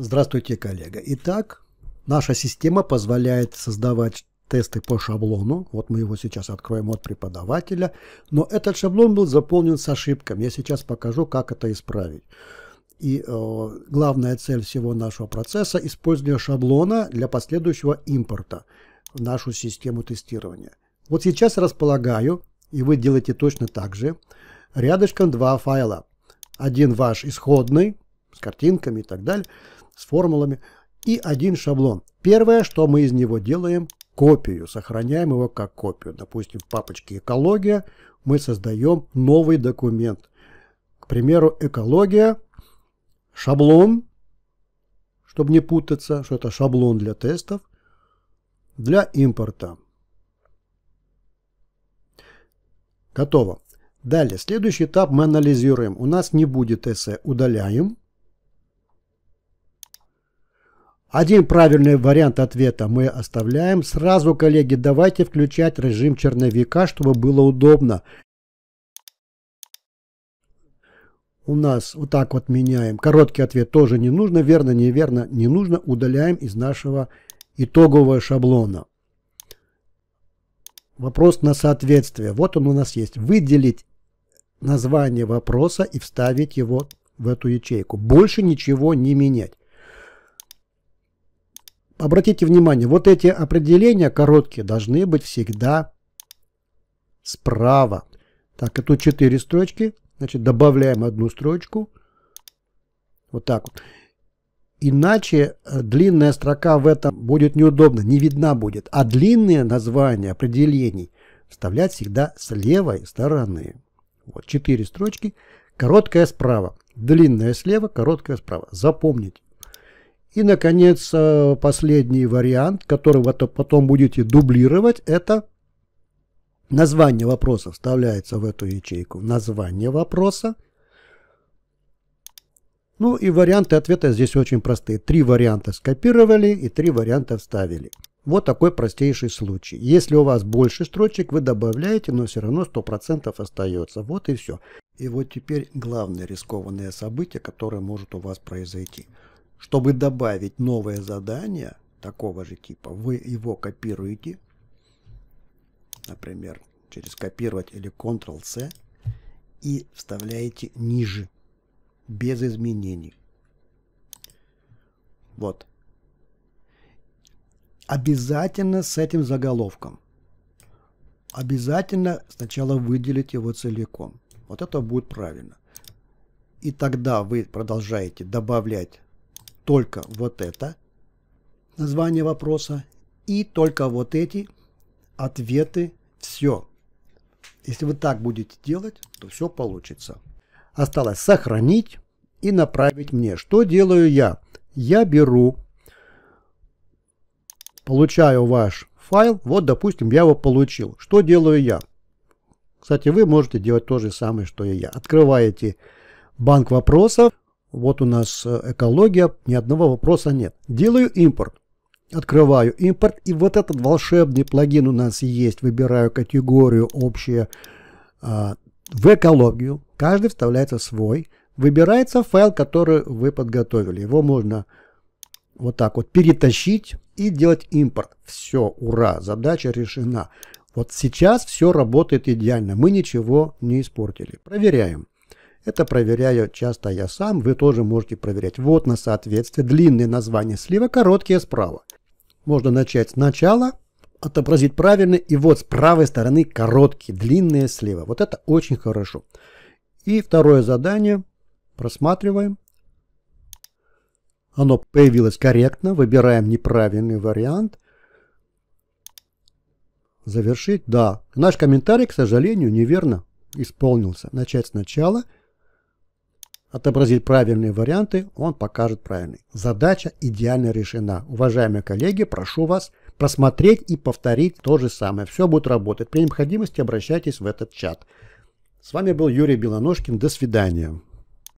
Здравствуйте, коллега. Итак, наша система позволяет создавать тесты по шаблону. Вот мы его сейчас откроем от преподавателя. Но этот шаблон был заполнен с ошибками. Я сейчас покажу, как это исправить. И э, главная цель всего нашего процесса – использование шаблона для последующего импорта в нашу систему тестирования. Вот сейчас располагаю, и вы делаете точно так же, рядышком два файла. Один ваш исходный, с картинками и так далее, с формулами, и один шаблон. Первое, что мы из него делаем, копию, сохраняем его как копию. Допустим, в папочке «Экология» мы создаем новый документ. К примеру, «Экология», шаблон, чтобы не путаться, что это шаблон для тестов, для импорта. Готово. Далее, следующий этап мы анализируем. У нас не будет эссе, удаляем. Один правильный вариант ответа мы оставляем. Сразу, коллеги, давайте включать режим черновика, чтобы было удобно. У нас вот так вот меняем. Короткий ответ тоже не нужно. Верно, неверно, не нужно. Удаляем из нашего итогового шаблона. Вопрос на соответствие. Вот он у нас есть. Выделить название вопроса и вставить его в эту ячейку. Больше ничего не менять обратите внимание, вот эти определения короткие должны быть всегда справа. Так, это четыре строчки. Значит, добавляем одну строчку. Вот так вот. Иначе э, длинная строка в этом будет неудобно, не видна будет. А длинные названия определений вставлять всегда с левой стороны. Вот четыре строчки. Короткая справа. Длинная слева, короткая справа. Запомните. И, наконец, э, последний вариант, который вы потом будете дублировать, это название вопроса вставляется в эту ячейку. Название вопроса. Ну и варианты ответа здесь очень простые. Три варианта скопировали и три варианта вставили. Вот такой простейший случай. Если у вас больше строчек, вы добавляете, но все равно 100% остается. Вот и все. И вот теперь главное рискованное событие, которое может у вас произойти. Чтобы добавить новое задание такого же типа, вы его копируете, например, через копировать или Ctrl-C, и вставляете ниже, без изменений. Вот. Обязательно с этим заголовком. Обязательно сначала выделить его целиком. Вот это будет правильно. И тогда вы продолжаете добавлять только вот это название вопроса и только вот эти ответы все. Если вы так будете делать, то все получится. Осталось сохранить и направить мне. Что делаю я? Я беру, получаю ваш файл. Вот, допустим, я его получил. Что делаю я? Кстати, вы можете делать то же самое, что и я. Открываете банк вопросов, вот у нас э, экология, ни одного вопроса нет. Делаю импорт. Открываю импорт, и вот этот волшебный плагин у нас есть. Выбираю категорию общая э, в экологию. Каждый вставляется свой. Выбирается файл, который вы подготовили. Его можно вот так вот перетащить и делать импорт. Все, ура, задача решена. Вот сейчас все работает идеально. Мы ничего не испортили. Проверяем. Это проверяю часто я сам, вы тоже можете проверять. Вот на соответствие длинные названия слева, короткие справа. Можно начать с начала, отобразить правильно, и вот с правой стороны короткие, длинные слева. Вот это очень хорошо. И второе задание просматриваем. Оно появилось корректно, выбираем неправильный вариант. Завершить, да. Наш комментарий, к сожалению, неверно исполнился. Начать сначала – отобразить правильные варианты, он покажет правильный. Задача идеально решена. Уважаемые коллеги, прошу вас просмотреть и повторить то же самое. Все будет работать. При необходимости обращайтесь в этот чат. С вами был Юрий Белоножкин. До свидания.